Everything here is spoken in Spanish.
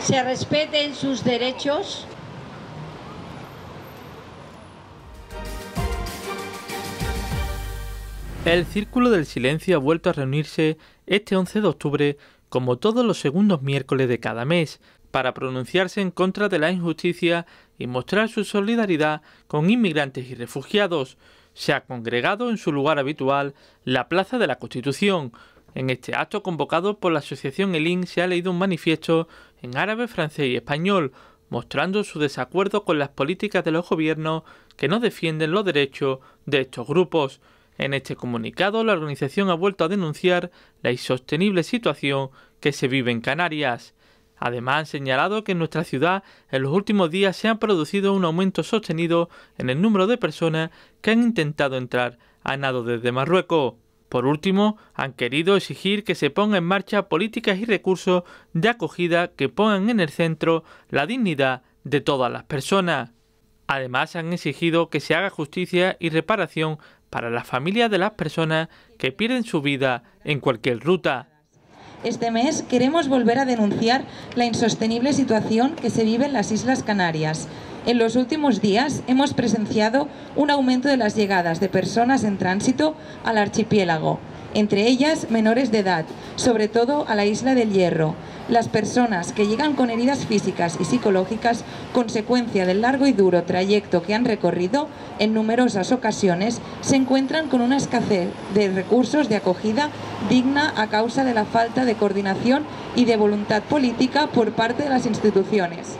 Se respeten sus derechos. El Círculo del Silencio ha vuelto a reunirse este 11 de octubre, como todos los segundos miércoles de cada mes, para pronunciarse en contra de la injusticia y mostrar su solidaridad con inmigrantes y refugiados. Se ha congregado en su lugar habitual, la Plaza de la Constitución, en este acto convocado por la Asociación Elin se ha leído un manifiesto en árabe, francés y español, mostrando su desacuerdo con las políticas de los gobiernos que no defienden los derechos de estos grupos. En este comunicado, la organización ha vuelto a denunciar la insostenible situación que se vive en Canarias. Además, han señalado que en nuestra ciudad en los últimos días se ha producido un aumento sostenido en el número de personas que han intentado entrar a nado desde Marruecos. Por último, han querido exigir que se pongan en marcha políticas y recursos de acogida que pongan en el centro la dignidad de todas las personas. Además, han exigido que se haga justicia y reparación para las familias de las personas que pierden su vida en cualquier ruta. Este mes queremos volver a denunciar la insostenible situación que se vive en las Islas Canarias en los últimos días hemos presenciado un aumento de las llegadas de personas en tránsito al archipiélago, entre ellas menores de edad, sobre todo a la isla del Hierro. Las personas que llegan con heridas físicas y psicológicas, consecuencia del largo y duro trayecto que han recorrido, en numerosas ocasiones se encuentran con una escasez de recursos de acogida digna a causa de la falta de coordinación y de voluntad política por parte de las instituciones.